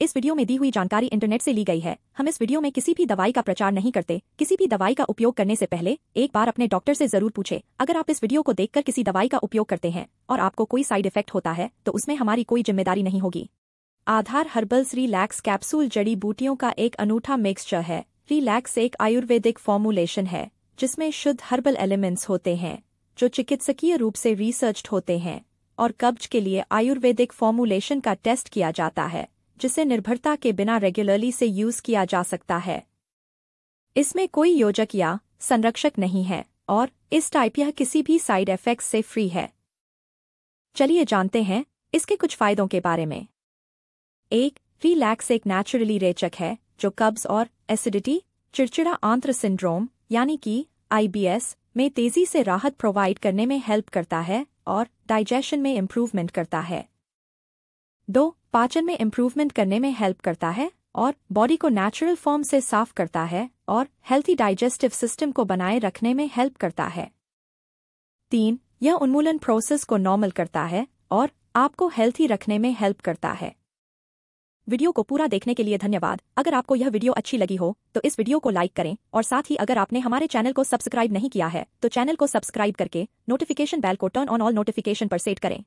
इस वीडियो में दी हुई जानकारी इंटरनेट से ली गई है हम इस वीडियो में किसी भी दवाई का प्रचार नहीं करते किसी भी दवाई का उपयोग करने से पहले एक बार अपने डॉक्टर से जरूर पूछे अगर आप इस वीडियो को देखकर किसी दवाई का उपयोग करते हैं और आपको कोई साइड इफेक्ट होता है तो उसमें हमारी कोई जिम्मेदारी नहीं होगी आधार हर्बल्स रिलैक्स कैप्सूल जड़ी बूटियों का एक अनूठा मिक्सचर है रिलैक्स एक आयुर्वेदिक फॉर्मुलेशन है जिसमें शुद्ध हर्बल एलिमेंट्स होते हैं जो चिकित्सकीय रूप से रिसर्च होते हैं और कब्ज के लिए आयुर्वेदिक फॉर्मुलेशन का टेस्ट किया जाता है जिसे निर्भरता के बिना रेगुलरली से यूज किया जा सकता है इसमें कोई योजक या संरक्षक नहीं है और इस टाइप यह किसी भी साइड इफेक्ट से फ्री है चलिए जानते हैं इसके कुछ फायदों के बारे में एक रिलैक्स एक नेचुरली रेचक है जो कब्ज और एसिडिटी चिड़चिड़ा आंत्र सिंड्रोम यानी कि आईबीएस में तेजी से राहत प्रोवाइड करने में हेल्प करता है और डाइजेशन में इम्प्रूवमेंट करता है दो पाचन में इम्प्रूवमेंट करने में हेल्प करता है और बॉडी को नेचुरल फॉर्म से साफ करता है और हेल्थी डाइजेस्टिव सिस्टम को बनाए रखने में हेल्प करता है तीन यह उन्मूलन प्रोसेस को नॉर्मल करता है और आपको हेल्थी रखने में हेल्प करता है वीडियो को पूरा देखने के लिए धन्यवाद अगर आपको यह वीडियो अच्छी लगी हो तो इस वीडियो को लाइक करें और साथ ही अगर आपने हमारे चैनल को सब्सक्राइब नहीं किया है तो चैनल को सब्सक्राइब करके नोटिफिकेशन बेल को टर्न ऑन ऑल नोटिफिकेशन पर सेट करें